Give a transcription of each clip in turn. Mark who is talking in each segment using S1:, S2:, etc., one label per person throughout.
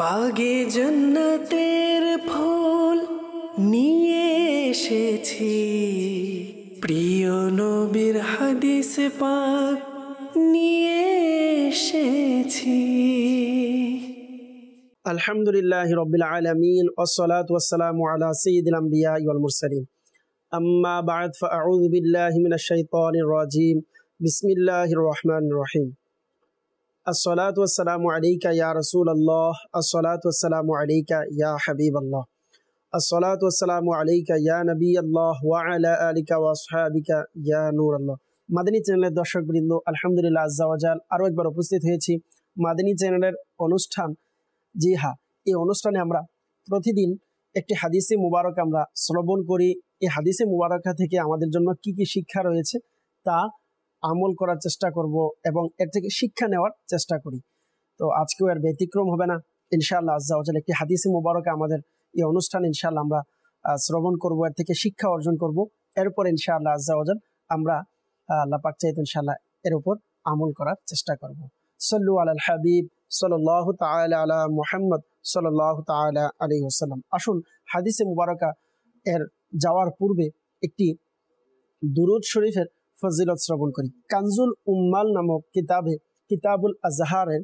S1: বাগে জন্নতের ফুল নিয়ে এসেছি প্রিয় নবীর হাদিস পাক নিয়ে এসেছি আলহামদুলিল্লাহ রবিল আলমিন ওসলাত ওসালাম আলা সঈদুল আম্বিয়া ইয়াল মুরসালিম আম্মা বাদ ফাউযু বিল্লাহি মিনাশ শাইতানির রাজিম বিসমিল্লাহির রহমানির রহিম আসসালাত ওয়াসালামু আলাইকা ইয়া রসুল আল্লাহ আসসালাত ওয়াসালামু আলাইকা ইয়া হাবিব আল্লাহ আসসালাত ওয়াসালামু আলাইকা ইয়া নবী আল্লাহ ওয়া আলা আলিকা ওয়া আসহাবিকা ইয়া নূর আল্লাহ মাদিনী চ্যানেলের দর্শকবৃন্দ আলহামদুলিল্লাহ আজ্জাওয়াজাল আরও একবার উপস্থিত হয়েছি মাদিনী চ্যানেলের অনুষ্ঠান জি হা এই অনুষ্ঠানে আমরা প্রতিদিন একটি হাদিসে মুবারক আমরা শ্রবণ করি এই হাদিসে মুবারকা থেকে আমাদের জন্য কি কি শিক্ষা রয়েছে তা আমল করার চেষ্টা করব এবং এর থেকে শিক্ষা নেওয়ার চেষ্টা করি তো আজকেও এর ব্যতিক্রম হবে না ইনশাআল্লাহ আজ্জাউজাল একটি হাদিসি মুবারকে আমাদের এই অনুষ্ঠান ইনশাআল্লাহ আমরা শ্রবণ করব এর থেকে শিক্ষা অর্জন করব এরপর ইনশাআল্লাহ আজ্জাউজাল আমরা আল্লাহ পাক চাইতে ইনশাআল্লাহ এর উপর আমল করার চেষ্টা করব সল্লু আল হাবিব সাল্লাহ তালা আলা মোহাম্মদ সাল্লাহ তালা আলী ওসাল্লাম আসুন হাদিসে মুবারকা এর যাওয়ার পূর্বে একটি দুরুদ শরীফের ফজিলত শ্রবণ করি কানজুল উম্মাল নামক কিতাবে কিতাবুল আজহারের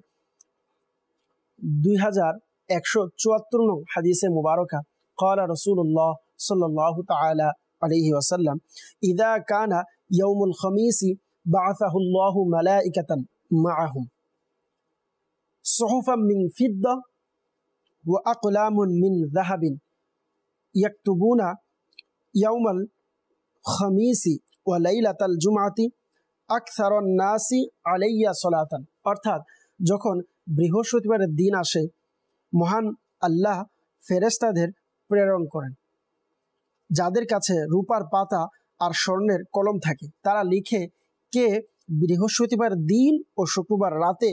S1: দুই হাজার একশো চুয়াত্তর নং হাদিসে মুবারকা কলা রসুল্লাহ সাল্লাহ তালা আলহি ওসাল্লাম ইদা কানা ইয়মুল খমিসি বাআসাহুল্লাহ মালাইকাতান মাআহুম সুহুফাম মিন ফিদ্দা ওয়া আকলামুন মিন যাহাবিন ইয়াকতুবুনা ইয়াউমাল খামিসি ওয়ালাইলাতাল জুমাতি আকসারন নাসি আলাইয়া সলাতান অর্থাৎ যখন বৃহস্পতিবারের দিন আসে মহান আল্লাহ ফেরেস্তাদের প্রেরণ করেন যাদের কাছে রূপার পাতা আর স্বর্ণের কলম থাকে তারা লিখে কে বৃহস্পতিবার দিন ও শুক্রবার রাতে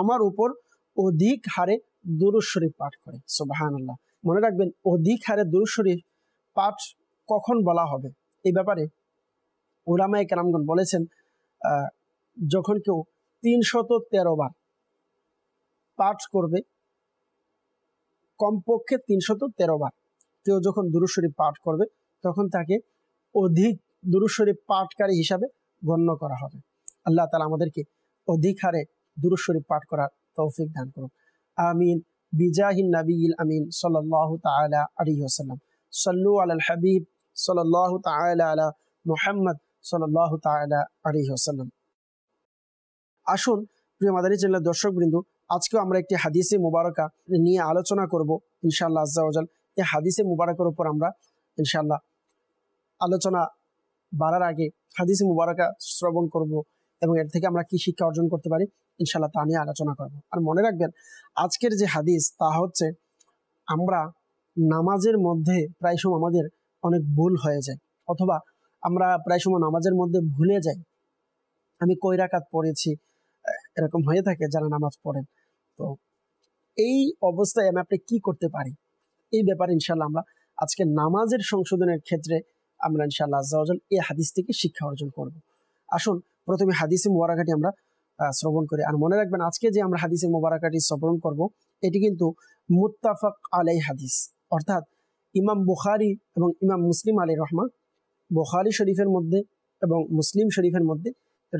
S1: আমার উপর অধিক হারে দুরুশ্বরী পাঠ করে সোবাহান আল্লাহ মনে রাখবেন অধিক হারে দুরুশ্বরী পাঠ কখন বলা হবে এই ব্যাপারে উলামায় কেরামগন বলেছেন যখন কেউ তিনশত তেরো বার পাঠ করবে কমপক্ষে তিনশত তেরো বার কেউ যখন দুরুশ্বরী পাঠ করবে তখন তাকে অধিক দুরুশ্বরী পাঠকারী হিসাবে গণ্য করা হবে আল্লাহ তালা আমাদেরকে অধিক হারে দুরুশ্বরী পাঠ করার তৌফিক দান করুন আমিন বিজাহিন নবীল আমিন সাল্লাহ তালা আলী ওসাল্লাম সল্লু আল হাবিব সাল্লাহ তালা আলা মোহাম্মদ সাল্লাহ তালা আসুন প্রিয় মাদারী জেলার দর্শক দর্শকবৃন্দ আজকেও আমরা একটি হাদিসে মুবারকা নিয়ে আলোচনা করব ইনশাল্লাহ আজাল এই হাদিসে মুবারকের উপর আমরা ইনশাল্লাহ আলোচনা বাড়ার আগে হাদিসে মুবারকা শ্রবণ করব এবং এর থেকে আমরা কি শিক্ষা অর্জন করতে পারি ইনশাল্লাহ তা নিয়ে আলোচনা করব আর মনে রাখবেন আজকের যে হাদিস তা হচ্ছে আমরা নামাজের মধ্যে প্রায় সময় আমাদের অনেক ভুল হয়ে যায় অথবা আমরা প্রায় সময় নামাজের মধ্যে ভুলে যাই আমি কই রাকাত পড়েছি এরকম হয়ে থাকে যারা নামাজ পড়েন তো এই অবস্থায় আমি আপনি কি করতে পারি এই ব্যাপারে ইনশাল্লাহ আমরা আজকে নামাজের সংশোধনের ক্ষেত্রে আমরা ইনশাআল্লাহ আজ্জাওয়াজাল এই হাদিস থেকে শিক্ষা অর্জন করব আসুন প্রথমে হাদিসে মোবারাকাটি আমরা শ্রবণ করি আর মনে রাখবেন আজকে যে আমরা হাদিসে মোবারাকাটি শ্রবণ করব এটি কিন্তু মুত্তাফাক আলাই হাদিস অর্থাৎ ইমাম বুখারি এবং ইমাম মুসলিম আলী রহমান বোখারি শরীফের মধ্যে এবং মুসলিম শরীফের মধ্যে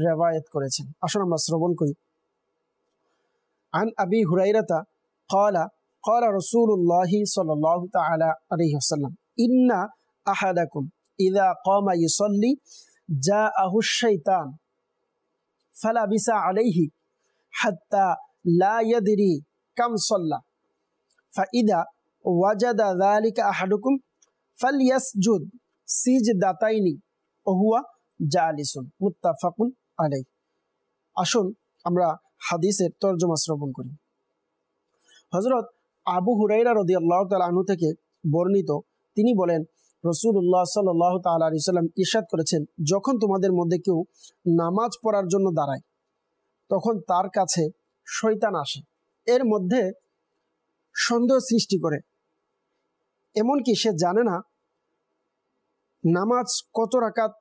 S1: রেওয়ায়ত করেছেন আসুন আমরা শ্রবণ করি আন আবি হুরাইরাতা কলা কলা রসুল্লাহ সাল্লাহ ইন্না আহাদাকুম ইদা কমা ইসল্লি যা আহুসাইতান ফালা বিসা আলাইহি হাত্তা লা ইয়াদিরি কাম সল্লা فإذا وجد ذلك أحدكم فليسجد সিজ দাতাইনি ওহুয়া জালিসুন মুত্তাফাকুন আলাই আসুন আমরা হাদিসের তর্জমা শ্রবণ করি হযরত আবু হুরাইরা রদি তাআলা তালু থেকে বর্ণিত তিনি বলেন রসুল্লাহ সাল্লাহ তাল আলী সাল্লাম ইরশাদ করেছেন যখন তোমাদের মধ্যে কেউ নামাজ পড়ার জন্য দাঁড়ায় তখন তার কাছে শৈতান আসে এর মধ্যে সন্দেহ সৃষ্টি করে এমনকি সে জানে না নামাজ কত রাকাত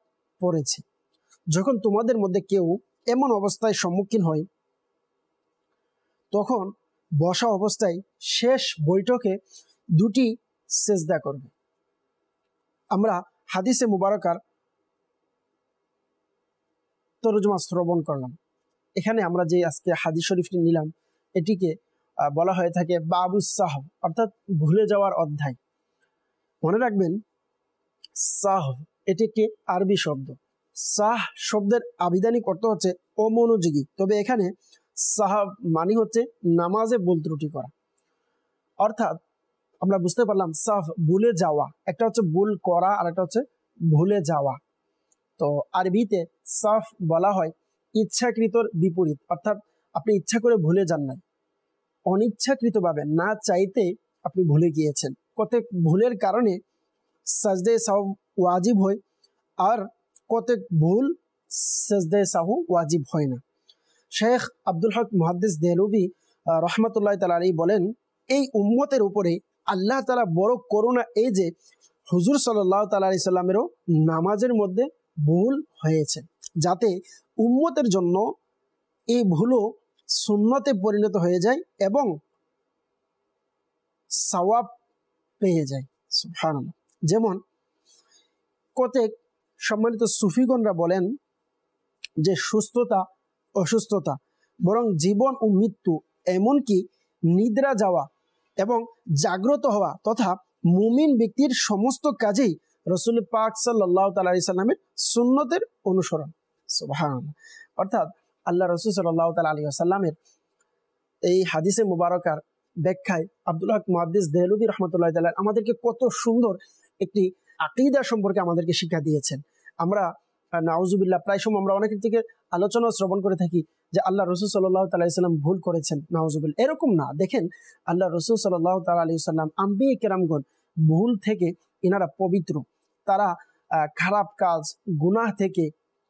S1: পড়েছে যখন তোমাদের মধ্যে কেউ এমন অবস্থায় সম্মুখীন হয় তখন বসা অবস্থায় শেষ বৈঠকে দুটি সেজদা করবে আমরা হাদিসে মুবারকার তরজমা শ্রবণ করলাম এখানে আমরা যে আজকে হাদিস শরীফটি নিলাম এটিকে বলা হয়ে থাকে বাবুসাহ অর্থাৎ ভুলে যাওয়ার অধ্যায় মনে রাখবেন সাহব এটি একটি আরবি শব্দ সাহ শব্দের আবিধানিক অর্থ হচ্ছে অমনোযোগী তবে এখানে সাহাব মানে হচ্ছে নামাজে ভুল ত্রুটি করা অর্থাৎ আমরা বুঝতে পারলাম সাফ ভুলে যাওয়া একটা হচ্ছে ভুল করা আর একটা হচ্ছে ভুলে যাওয়া তো আরবিতে সাফ বলা হয় ইচ্ছাকৃতর বিপরীত অর্থাৎ আপনি ইচ্ছা করে ভুলে যান নাই অনিচ্ছাকৃতভাবে না চাইতে আপনি ভুলে গিয়েছেন কত ভুলের কারণে সজদে সাহু ওয়াজিব হয় আর কতক ভুল সজদে সাহু ওয়াজিব হয় না শেখ আব্দুল হক মহাদিস দেহলুবি রহমতুল্লাহ তাল আলী বলেন এই উম্মতের উপরে আল্লাহ তালা বড় করোনা এই যে হুজুর সাল্লাহ তালা আলি সাল্লামেরও নামাজের মধ্যে ভুল হয়েছে যাতে উম্মতের জন্য এই ভুলও শূন্যতে পরিণত হয়ে যায় এবং সওয়াব পেয়ে যায় সুফান যেমন কতেক সম্মানিত সুফিগণরা বলেন যে সুস্থতা অসুস্থতা বরং জীবন ও মৃত্যু এমনকি নিদ্রা যাওয়া এবং জাগ্রত হওয়া তথা মুমিন ব্যক্তির সমস্ত কাজেই রসুল পাক সাল্লাহ তালি সাল্লামের সুন্নতের অনুসরণ সুবাহান অর্থাৎ আল্লাহ রসুল সাল্লাহ তাল আলী আসাল্লামের এই হাদিসে মুবারকার ব্যাখ্যায় আব্দুল হক মহাদিস দেহলুবি রহমতুল্লাহ তাল আমাদেরকে কত সুন্দর একটি আকিদা সম্পর্কে আমাদেরকে শিক্ষা দিয়েছেন আমরা নাওজুবিল্লাহ প্রায় সময় আমরা অনেকের থেকে আলোচনা শ্রবণ করে থাকি যে আল্লাহ রসুল সাল্লাহ তাল্লাহিসাল্লাম ভুল করেছেন নাওজুবিল এরকম না দেখেন আল্লাহ রসুল সাল্লাহ তাল আলী সাল্লাম আম্বি কেরামগণ ভুল থেকে এনারা পবিত্র তারা খারাপ কাজ গুনাহ থেকে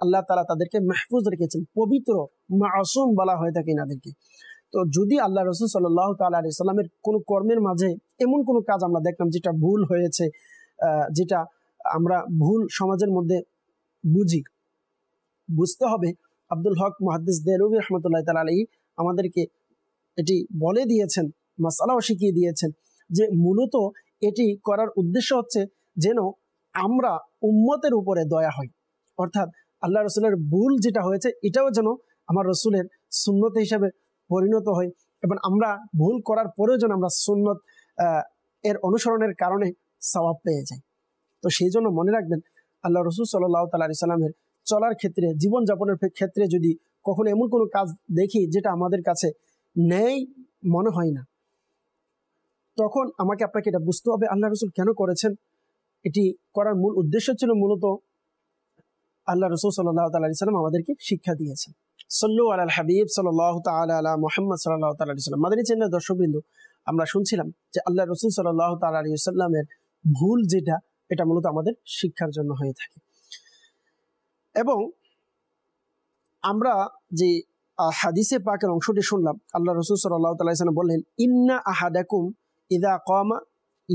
S1: আল্লাহ তালা তাদেরকে মাহফুজ রেখেছেন পবিত্র মাসুম বলা হয়ে থাকে এনাদেরকে তো যদি আল্লাহ রসুল সাল্লাহ তাল্লাহ সাল্লামের কোনো কর্মের মাঝে এমন কোনো কাজ আমরা দেখলাম যেটা ভুল হয়েছে যেটা আমরা ভুল সমাজের মধ্যে বুঝি বুঝতে হবে আব্দুল হক মহাদিস দেরুবি রহমতুল্লাহ তাল আলী আমাদেরকে এটি বলে দিয়েছেন মাসালাও শিখিয়ে দিয়েছেন যে মূলত এটি করার উদ্দেশ্য হচ্ছে যেন আমরা উম্মতের উপরে দয়া হই অর্থাৎ আল্লাহ রসুলের ভুল যেটা হয়েছে এটাও যেন আমার রসুলের সুন্নত হিসাবে পরিণত হয় এবং আমরা ভুল করার পরেও যেন আমরা সুন্নত এর অনুসরণের কারণে সওয়াব পেয়ে যায় তো সেই জন্য মনে রাখবেন আল্লাহ রসুল সাল্লাহ তাল্লা সাল্লামের চলার ক্ষেত্রে জীবনযাপনের ক্ষেত্রে যদি কখনো এমন কোনো কাজ দেখি যেটা আমাদের কাছে নেই মনে হয় না তখন আমাকে আপনাকে এটা বুঝতে হবে আল্লাহ রসুল কেন করেছেন এটি করার মূল উদ্দেশ্য ছিল মূলত আল্লাহ রসুল সাল্লাহ তাল্লাহ সাল্লাম আমাদেরকে শিক্ষা দিয়েছেন সল্লু আল্লাহ হাবিব সাল্লাহ তাল মোহাম্মদ সাল্লাহ তাল্লাহ সাল্লাম মাদানী চেন্নাই দর্শকবৃন্দ আমরা শুনছিলাম যে আল্লাহ রসুল সাল্লাহ তাল্লাহ সাল্লামের ভুল যেটা এটা মূলত আমাদের শিক্ষার জন্য হয়ে থাকে এবং আমরা যে হাদিসে পাকের অংশটি শুনলাম আল্লাহ রসুল সাল্লাহ তালাম বললেন ইন্না আহাদাকুম ইদা কমা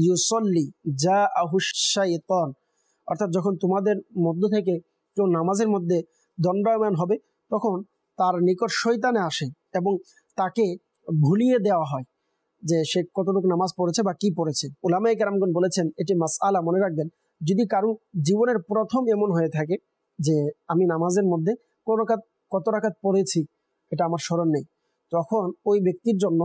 S1: ইউসল্লি যা আহুসায়তন অর্থাৎ যখন তোমাদের মধ্য থেকে কেউ নামাজের মধ্যে দণ্ডায়মান হবে তখন তার নিকট শৈতানে আসে এবং তাকে ভুলিয়ে দেওয়া হয় যে সে কতটুকু নামাজ পড়েছে বা কি পড়েছে ওলামাই কেরামগন বলেছেন এটি মাস আলা মনে রাখবেন যদি কারো জীবনের প্রথম এমন হয়ে থাকে যে আমি নামাজের মধ্যে কোন রাকাত কত রাখাত পড়েছি এটা আমার স্মরণ নেই তখন ওই ব্যক্তির জন্য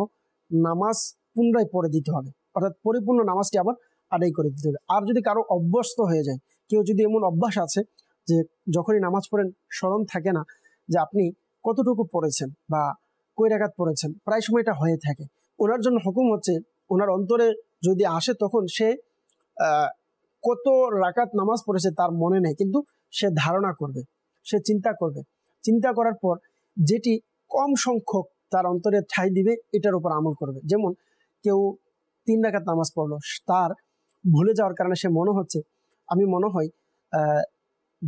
S1: নামাজ পুনরায় পড়ে দিতে হবে অর্থাৎ পরিপূর্ণ নামাজটি আবার আদায় করে দিতে হবে আর যদি কারো অভ্যস্ত হয়ে যায় কেউ যদি এমন অভ্যাস আছে যে যখনই নামাজ পড়েন স্মরণ থাকে না যে আপনি কতটুকু পড়েছেন বা কই রাখাত পড়েছেন প্রায় সময় এটা হয়ে থাকে ওনার জন্য হুকুম হচ্ছে ওনার অন্তরে যদি আসে তখন সে কত রাকাত নামাজ পড়েছে তার মনে নেই কিন্তু সে ধারণা করবে সে চিন্তা করবে চিন্তা করার পর যেটি কম সংখ্যক তার অন্তরে ঠাই দিবে এটার উপর আমল করবে যেমন কেউ তিন রাকাত নামাজ পড়লো তার ভুলে যাওয়ার কারণে সে মনে হচ্ছে আমি মনে হয়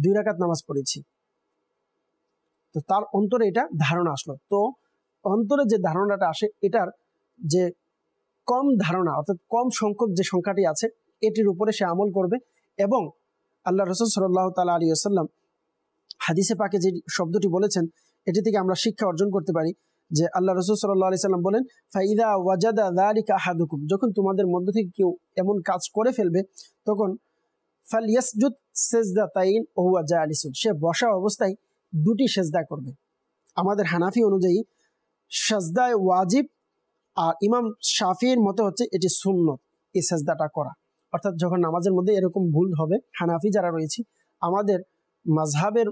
S1: দুই রাকাত নামাজ পড়েছি তো তার অন্তরে এটা ধারণা আসলো তো অন্তরে যে ধারণাটা আসে এটার যে কম ধারণা অর্থাৎ কম সংখ্যক যে সংখ্যাটি আছে এটির উপরে সে আমল করবে এবং আল্লাহ রসুল সাল্লাহ তালা আলী আসাল্লাম হাদিসে পাকে যে শব্দটি বলেছেন এটি থেকে আমরা শিক্ষা অর্জন করতে পারি যে আল্লাহ রসুল সাল্লাহ আলি সাল্লাম বলেন ফাইদা ওয়াজাদা দালিকা হাদুকুম যখন তোমাদের মধ্য থেকে কেউ এমন কাজ করে ফেলবে তখন ফাল ইয়াসজুদ সেজদা তাইন ওহুয়া আলিসুদ সে বসা অবস্থায় দুটি সেজদা করবে আমাদের হানাফি অনুযায়ী সাজদায় ওয়াজিব আর ইমাম শাফির মতে হচ্ছে এটি সুন্নত এই সেজদাটা করা অর্থাৎ যখন নামাজের মধ্যে এরকম ভুল হবে হানাফি যারা রয়েছি আমাদের মাঝহাবের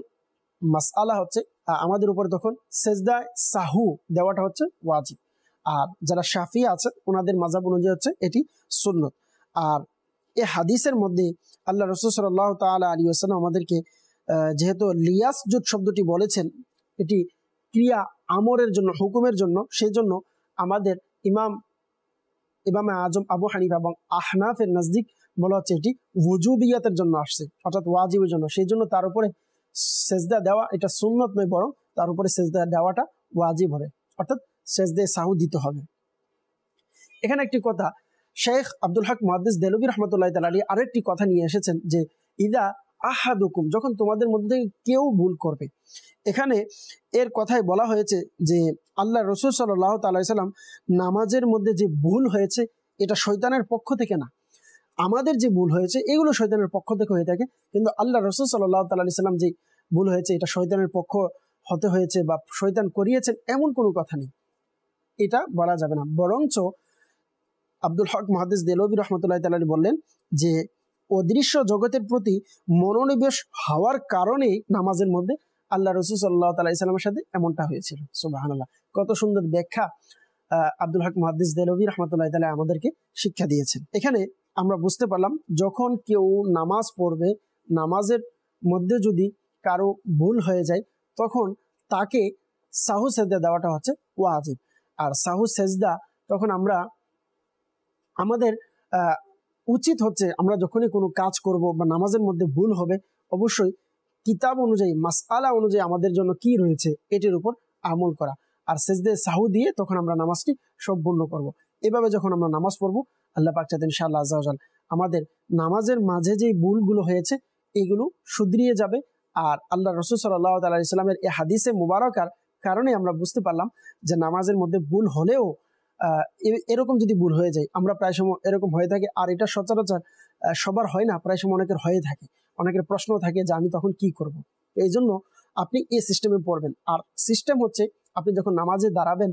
S1: মাসালা হচ্ছে আমাদের উপর তখন সেজদায় সাহু দেওয়াটা হচ্ছে ওয়াজিব আর যারা শাফি আছে ওনাদের মাজাব অনুযায়ী হচ্ছে এটি সুন্নত আর এ হাদিসের মধ্যে আল্লাহ রসুল সাল্লাহ তাল আলী আসসালাম আমাদেরকে যেহেতু লিয়াস জুট শব্দটি বলেছেন এটি ক্রিয়া আমরের জন্য হুকুমের জন্য সেই জন্য আমাদের ইমাম ইমামে আজম আবু হানিফা এবং আহনাফের নজদিক বলা হচ্ছে এটি ওজুবিয়াতের জন্য আসছে অর্থাৎ ওয়াজিবের জন্য সেই জন্য তার উপরে সেজদা দেওয়া এটা সুন্নত নয় বরং তার উপরে সেজদা দেওয়াটা ওয়াজিব হবে অর্থাৎ সেজদে সাহু দিতে হবে এখানে একটি কথা শেখ আব্দুল হক মহাদিস দেলবির রহমতুল্লাহ তালী আরেকটি কথা নিয়ে এসেছেন যে ইদা আহাদুকুম যখন তোমাদের মধ্যে কেউ ভুল করবে এখানে এর কথায় বলা হয়েছে যে আল্লাহ রসুল সাল্লাহ তাল্লাহিসাল্লাম নামাজের মধ্যে যে ভুল হয়েছে এটা শৈতানের পক্ষ থেকে না আমাদের যে ভুল হয়েছে এগুলো শৈতানের পক্ষ থেকে হয়ে থাকে কিন্তু আল্লাহ রসুল সাল্লাহ তাল্লাহ সাল্লাম যে ভুল হয়েছে এটা শৈতানের পক্ষ হতে হয়েছে বা শৈতান করিয়েছেন এমন কোনো কথা নেই এটা বলা যাবে না বরঞ্চ আব্দুল হক মহাদিস দেলবি রহমতুল্লাহ তাল্লাহ বললেন যে অদৃশ্য জগতের প্রতি মনোনিবেশ হওয়ার কারণেই নামাজের মধ্যে আল্লাহ রসুল সাল্লাহ তালা ইসলামের সাথে এমনটা হয়েছিল সুবাহ কত সুন্দর ব্যাখ্যা আব্দুল হক মহাদ্দিস দেলভি রহমতুল্লাহ তালা আমাদেরকে শিক্ষা দিয়েছেন এখানে আমরা বুঝতে পারলাম যখন কেউ নামাজ পড়বে নামাজের মধ্যে যদি কারো ভুল হয়ে যায় তখন তাকে সাহু সেজদা দেওয়াটা হচ্ছে ওয়াজিব আর সাহু সেজদা তখন আমরা আমাদের উচিত হচ্ছে আমরা যখনই কোনো কাজ করব বা নামাজের মধ্যে ভুল হবে অবশ্যই কিতাব অনুযায়ী আলা অনুযায়ী আমাদের জন্য কি রয়েছে এটির উপর আমল করা আর সেজদে সাহু দিয়ে তখন আমরা নামাজটি সম্পূর্ণ করব। এভাবে যখন আমরা নামাজ পড়বো আল্লাহ পাক চাঁদ ইনশাআল্লাহ আমাদের নামাজের মাঝে যেই ভুলগুলো হয়েছে এগুলো শুধরিয়ে যাবে আর আল্লাহ রসুল সাল্লাহ তাল্লাহ ইসলামের এ হাদিসে মুবারকার কারণে আমরা বুঝতে পারলাম যে নামাজের মধ্যে ভুল হলেও এরকম যদি ভুল হয়ে যায় আমরা প্রায় সময় এরকম হয়ে থাকে আর এটা সচরাচর সবার হয় না প্রায় সময় অনেকের হয়ে থাকে অনেকের প্রশ্ন থাকে যে আমি তখন কি করব। এই জন্য আপনি এই সিস্টেমে পড়বেন আর সিস্টেম হচ্ছে আপনি যখন নামাজে দাঁড়াবেন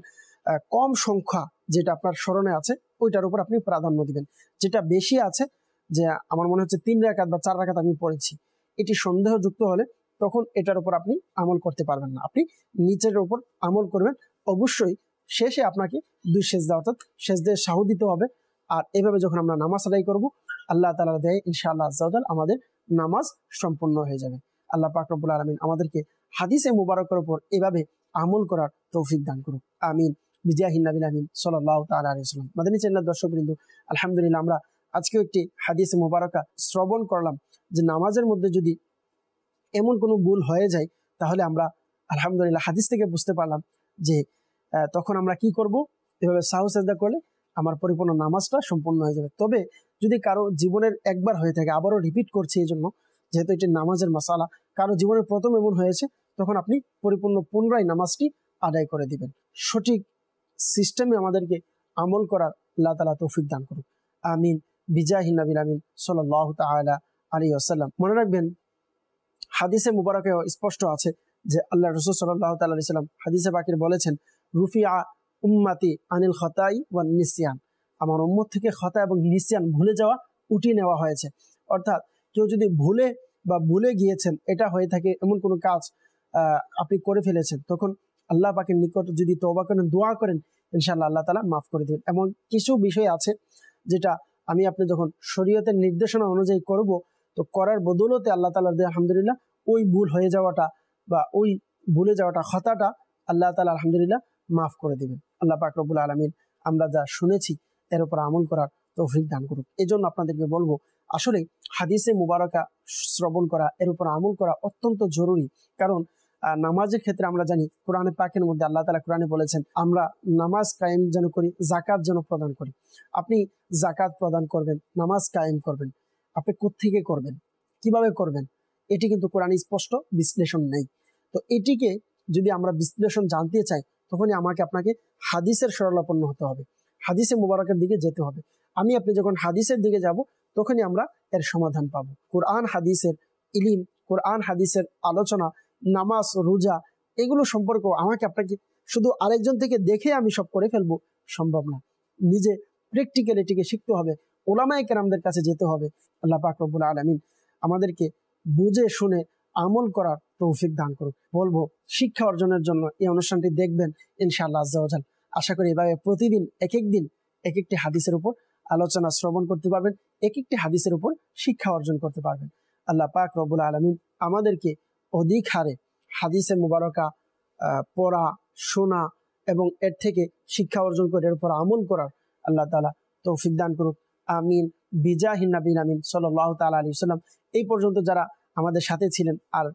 S1: কম সংখ্যা যেটা আপনার স্মরণে আছে ওইটার উপর আপনি প্রাধান্য দিবেন যেটা বেশি আছে যে আমার মনে হচ্ছে তিন রেখাত বা চার রেখাত আমি পড়েছি এটি সন্দেহযুক্ত হলে তখন এটার উপর আপনি আমল করতে পারবেন না আপনি নিচের উপর আমল করবেন অবশ্যই শেষে আপনাকে দুই সেজদা অর্থাৎ সেজদের সাহু দিতে হবে আর এভাবে যখন আমরা নামাজ আদায় করব আল্লাহ তালা দেয় ইনশাআল্লাহ আজাল আমাদের নামাজ সম্পন্ন হয়ে যাবে আল্লাহ পাকরবুল আলমিন আমাদেরকে হাদিসে মুবারকের ওপর এভাবে আমল করার তৌফিক দান করুক আমিন বিজিয়াহিন নাবিন আমিন সাল্লাহ তাল আলিয়াল্লাম মাদানী চেন্নার দর্শক বিন্দু আলহামদুলিল্লাহ আমরা আজকেও একটি হাদিস মোবারকা শ্রবণ করলাম যে নামাজের মধ্যে যদি এমন কোনো ভুল হয়ে যায় তাহলে আমরা আলহামদুলিল্লাহ হাদিস থেকে বুঝতে পারলাম যে তখন আমরা কি করব এভাবে সাহস এদা করলে আমার পরিপূর্ণ নামাজটা সম্পূর্ণ হয়ে যাবে তবে যদি কারো জীবনের একবার হয়ে থাকে আবারও রিপিট করছি এই জন্য যেহেতু এটি নামাজের মশালা কারো জীবনের প্রথম এমন হয়েছে তখন আপনি পরিপূর্ণ পুনরায় নামাজটি আদায় করে দিবেন সঠিক সিস্টেমে আমাদেরকে আমল করার আল্লাহ তালা তৌফিক দান করুক আমিন বিজাহিন নাবিল আমিন সাল্লাহ তালা আলী আসাল্লাম মনে রাখবেন হাদিসে মুবারকেও স্পষ্ট আছে যে আল্লাহ রসুল সাল্লাহ তাল্লাহ সাল্লাম হাদিসে বাকির বলেছেন রুফিয়া উম্মাতি আনিল খতাই ওয়ান নিসিয়ান আমার উম্মত থেকে খতা এবং নিসিয়ান ভুলে যাওয়া উঠিয়ে নেওয়া হয়েছে অর্থাৎ কেউ যদি ভুলে বা ভুলে গিয়েছেন এটা হয়ে থাকে এমন কোনো কাজ আপনি করে ফেলেছেন তখন আল্লাহ পাকের নিকট যদি তবা করেন দোয়া করেন ইনশাল্লাহ আল্লাহ তালা মাফ করে দেবেন এমন কিছু বিষয় আছে যেটা আমি আপনি যখন শরীয়তের নির্দেশনা অনুযায়ী করব তো করার বদৌলতে আল্লাহ তালা আলহামদুলিল্লাহ ওই ভুল হয়ে যাওয়াটা বা ওই ভুলে যাওয়াটা হতাটা আল্লাহ তালা আলহামদুলিল্লাহ মাফ করে দিবেন আল্লাহ পাকরবুল আলমিন আমরা যা শুনেছি এর উপর আমল করার তৌফিক দান করুক এই জন্য আপনাদেরকে বলবো আসলে হাদিসে মুবারকা শ্রবণ করা এর উপর আমল করা অত্যন্ত জরুরি কারণ নামাজের ক্ষেত্রে আমরা জানি কোরআনে পাকের মধ্যে আল্লাহ তালা কোরআনে বলেছেন আমরা নামাজ কায়েম যেন করি জাকাত যেন প্রদান করি আপনি জাকাত প্রদান করবেন নামাজ কায়েম করবেন আপনি কোথেকে করবেন কিভাবে করবেন এটি কিন্তু কোরআনে স্পষ্ট বিশ্লেষণ নেই তো এটিকে যদি আমরা বিশ্লেষণ জানতে চাই তখনই আমাকে আপনাকে হাদিসের সরলাপন্ন হতে হবে হাদিসে মুবারকের দিকে যেতে হবে আমি আপনি যখন হাদিসের দিকে যাব তখনই আমরা এর সমাধান পাব কোরআন হাদিসের ইলিম কোরআন হাদিসের আলোচনা নামাজ রোজা এগুলো সম্পর্কে আমাকে আপনাকে শুধু আরেকজন থেকে দেখে আমি সব করে ফেলবো সম্ভব না নিজে এটিকে শিখতে হবে ওলামায় কেরামদের কাছে যেতে হবে আল্লাহ পাকবুল আলমিন আমাদেরকে বুঝে শুনে আমল করার তৌফিক দান করুক বলবো শিক্ষা অর্জনের জন্য এই অনুষ্ঠানটি দেখবেন ইনশাআল্লাহ আজ্জাওজাল আশা করি এভাবে প্রতিদিন এক এক দিন এক একটি হাদিসের উপর আলোচনা শ্রবণ করতে পারবেন এক একটি হাদিসের উপর শিক্ষা অর্জন করতে পারবেন আল্লাহ পাক রবুল আলমিন আমাদেরকে অধিক হারে হাদিসের মুবারকা পড়া শোনা এবং এর থেকে শিক্ষা অর্জন করে এর উপর আমল করার আল্লাহ তালা তৌফিক দান করুক আমিন বিজাহিন্নাবিন আমিন সাল্লাহ তাল আলী সাল্লাম এই পর্যন্ত যারা আমাদের সাথে ছিলেন আর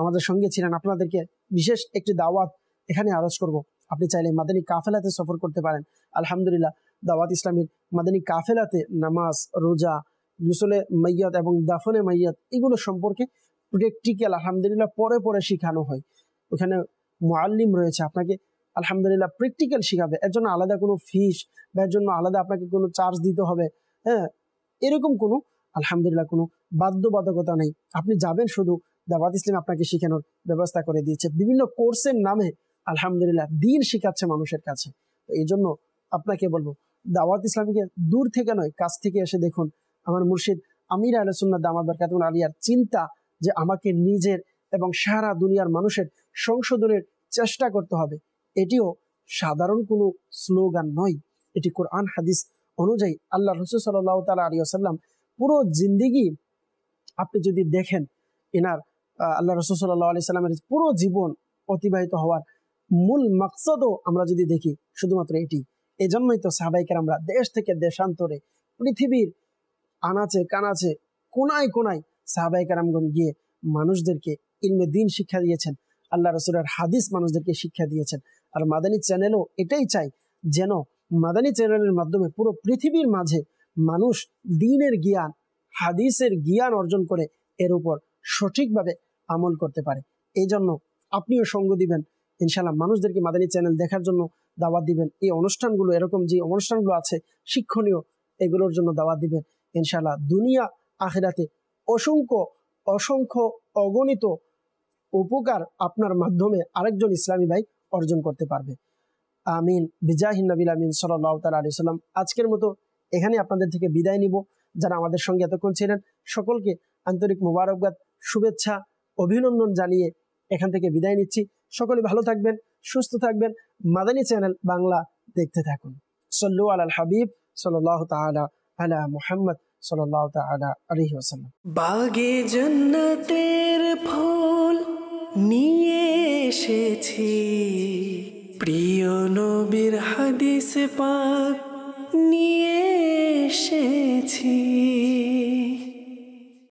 S1: আমাদের সঙ্গে ছিলেন আপনাদেরকে বিশেষ একটি দাওয়াত এখানে আরজ করব আপনি চাইলে মাদানী কাফেলাতে সফর করতে পারেন আলহামদুলিল্লাহ দাওয়াত ইসলামীর মাদানী কাফেলাতে নামাজ রোজা গুসলে মাইয়াত এবং দাফনে মাইয়াত এগুলো সম্পর্কে প্র্যাকটিক্যাল আলহামদুলিল্লাহ পরে পরে শেখানো হয় ওখানে মোয়াল্লিম রয়েছে আপনাকে আলহামদুলিল্লাহ প্র্যাকটিক্যাল শেখাবে এর জন্য আলাদা কোনো ফিস বা এর জন্য আলাদা আপনাকে কোনো চার্জ দিতে হবে হ্যাঁ এরকম কোনো আলহামদুলিল্লাহ কোনো বাধ্যবাধকতা নেই আপনি যাবেন শুধু দাওয়াত ইসলাম আপনাকে শিখানোর ব্যবস্থা করে দিয়েছে বিভিন্ন কোর্সের নামে আলহামদুলিল্লাহ দিন শিখাচ্ছে মানুষের কাছে তো এই জন্য আপনাকে বলবো দাওয়াত ইসলামীকে দূর থেকে নয় কাছ থেকে এসে দেখুন আমার মুর্শিদ আমির আলসুল্লাহ দামাদার কাতুন আলিয়ার চিন্তা যে আমাকে নিজের এবং সারা দুনিয়ার মানুষের সংশোধনের চেষ্টা করতে হবে এটিও সাধারণ কোনো স্লোগান নয় এটি কোরআন হাদিস অনুযায়ী আল্লাহ রসুল সাল্লাহ তালা আলিয়া সাল্লাম পুরো জিন্দিগি আপনি যদি দেখেন এনার আল্লাহ রসুল সাল্লাহ আলি সাল্লামের পুরো জীবন অতিবাহিত হওয়ার মূল মাকসদও আমরা যদি দেখি শুধুমাত্র এটি এই জন্যই তো সাহবাইকে আমরা দেশ থেকে দেশান্তরে পৃথিবীর আনাচে কানাচে কোনায় কোনায় সাহাবাইকারামগণ গিয়ে মানুষদেরকে ইলমে দিন শিক্ষা দিয়েছেন আল্লাহ রসুলের হাদিস মানুষদেরকে শিক্ষা দিয়েছেন আর মাদানী চ্যানেলও এটাই চাই যেন মাদানী চ্যানেলের মাধ্যমে পুরো পৃথিবীর মাঝে মানুষ দিনের জ্ঞান হাদিসের জ্ঞান অর্জন করে এর উপর সঠিকভাবে আমল করতে পারে এই জন্য আপনিও সঙ্গ দিবেন ইনশাল্লাহ মানুষদেরকে মাদানী চ্যানেল দেখার জন্য দাওয়াত দিবেন এই অনুষ্ঠানগুলো এরকম যে অনুষ্ঠানগুলো আছে শিক্ষণীয় এগুলোর জন্য দাওয়াত দিবেন ইনশাল্লাহ দুনিয়া আখেরাতে অসংখ্য অসংখ্য অগণিত উপকার আপনার মাধ্যমে আরেকজন ইসলামী ভাই অর্জন করতে পারবে আমিন বিজাহিন নবিল আমিন সাল্লাহ তাল আলি সাল্লাম আজকের মতো এখানে আপনাদের থেকে বিদায় নিব যারা আমাদের সঙ্গে এতক্ষণ ছিলেন সকলকে আন্তরিক মুবারকবাদ শুভেচ্ছা অভিনন্দন জানিয়ে এখান থেকে বিদায় নিচ্ছি সকলে ভালো থাকবেন সুস্থ থাকবেন মাদানী চ্যানেল বাংলা দেখতে থাকুন সল্লু আল হাবিব সাল্লাহ তালা আলা মোহাম্মদ সাল্লাহ তালা আলহি ওসাল্লাম বাগে জন্নতের ফুল নিয়ে এসেছি প্রিয় নবীর হাদিস পাক নিয়ে এসেছি